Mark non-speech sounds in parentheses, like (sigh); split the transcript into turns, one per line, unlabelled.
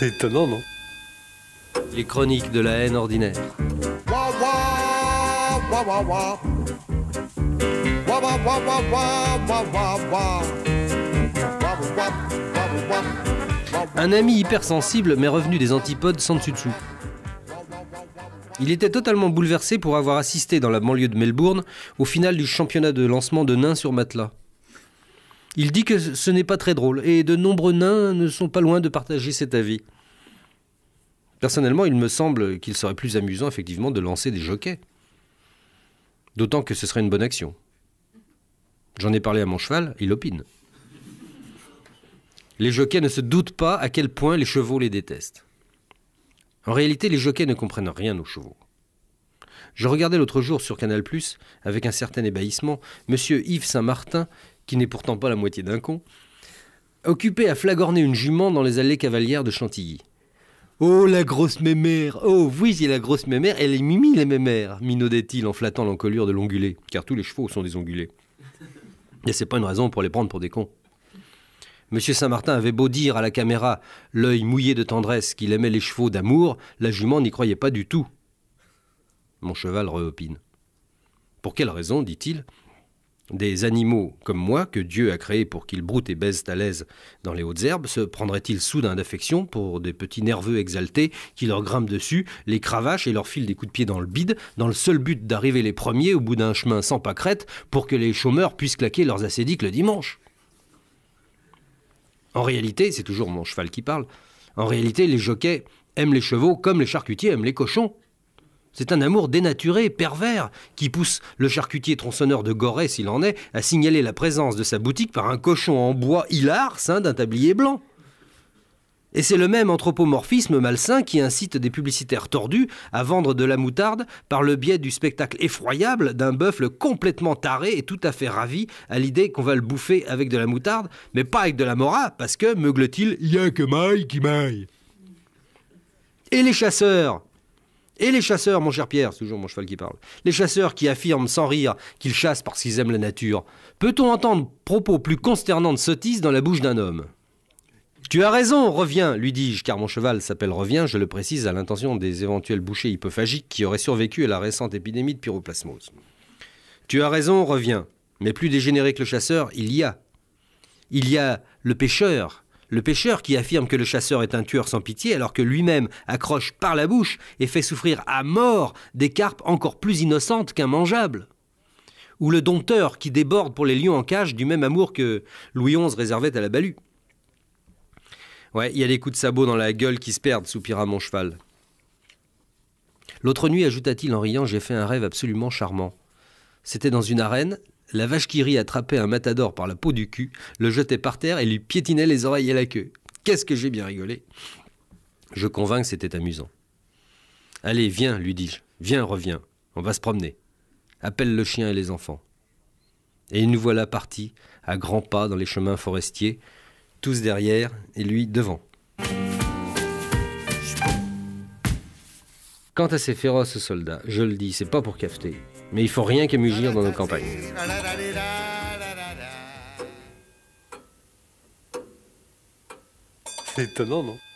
C'est étonnant, non Les chroniques de la haine ordinaire. Un ami hypersensible mais revenu des antipodes sans dessus dessous. Il était totalement bouleversé pour avoir assisté dans la banlieue de Melbourne au final du championnat de lancement de nains sur matelas. Il dit que ce n'est pas très drôle, et de nombreux nains ne sont pas loin de partager cet avis. Personnellement, il me semble qu'il serait plus amusant effectivement de lancer des jockeys. D'autant que ce serait une bonne action. J'en ai parlé à mon cheval, il opine. Les jockeys ne se doutent pas à quel point les chevaux les détestent. En réalité, les jockeys ne comprennent rien aux chevaux. Je regardais l'autre jour sur Canal, avec un certain ébahissement, M. Yves Saint-Martin, qui n'est pourtant pas la moitié d'un con, occupé à flagorner une jument dans les allées cavalières de Chantilly. Oh la grosse mémère Oh oui, c'est la grosse mémère, elle est mimi les mémères minaudait-il en flattant l'encolure de l'ongulé, car tous les chevaux sont des ongulés. (laughs) Et c'est pas une raison pour les prendre pour des cons. Monsieur Saint-Martin avait beau dire à la caméra, l'œil mouillé de tendresse, qu'il aimait les chevaux d'amour, la jument n'y croyait pas du tout. Mon cheval reopine. Pour quelle raison, dit-il, des animaux comme moi, que Dieu a créés pour qu'ils broutent et baissent à l'aise dans les hautes herbes, se prendraient-ils soudain d'affection pour des petits nerveux exaltés qui leur grimpent dessus, les cravachent et leur filent des coups de pied dans le bide, dans le seul but d'arriver les premiers au bout d'un chemin sans pâquerette pour que les chômeurs puissent claquer leurs acédiques le dimanche En réalité, c'est toujours mon cheval qui parle, en réalité, les jockeys aiment les chevaux comme les charcutiers aiment les cochons. C'est un amour dénaturé, pervers, qui pousse le charcutier tronçonneur de Gorée, s'il en est, à signaler la présence de sa boutique par un cochon en bois hilar ceint d'un tablier blanc. Et c'est le même anthropomorphisme malsain qui incite des publicitaires tordus à vendre de la moutarde par le biais du spectacle effroyable d'un bœuf complètement taré et tout à fait ravi à l'idée qu'on va le bouffer avec de la moutarde, mais pas avec de la mora, parce que, meugle-t-il, y a que maille qui maille. Et les chasseurs et les chasseurs, mon cher Pierre, c'est toujours mon cheval qui parle, les chasseurs qui affirment sans rire qu'ils chassent parce qu'ils aiment la nature, peut-on entendre propos plus consternants de sottise dans la bouche d'un homme tu as raison, reviens, lui dis-je, car mon cheval s'appelle Reviens, je le précise à l'intention des éventuels bouchers hypophagiques qui auraient survécu à la récente épidémie de pyroplasmose. Tu as raison, reviens, mais plus dégénéré que le chasseur, il y a. Il y a le pêcheur le pêcheur qui affirme que le chasseur est un tueur sans pitié alors que lui-même accroche par la bouche et fait souffrir à mort des carpes encore plus innocentes mangeable. Ou le dompteur qui déborde pour les lions en cage du même amour que Louis XI réservait à la balue. Ouais, il y a des coups de sabot dans la gueule qui se perdent, soupira mon cheval. L'autre nuit, ajouta-t-il en riant, j'ai fait un rêve absolument charmant. C'était dans une arène, la vache qui rit attrapait un matador par la peau du cul, le jetait par terre et lui piétinait les oreilles et la queue. Qu'est-ce que j'ai bien rigolé Je convainc que c'était amusant. Allez, viens, lui dis-je. Viens, reviens. On va se promener. Appelle le chien et les enfants. Et nous voilà partis, à grands pas dans les chemins forestiers, tous derrière et lui devant. Quant à ces féroces soldats, je le dis, c'est pas pour cafeter, mais il faut rien qu'à mugir dans nos campagnes. C'est étonnant, non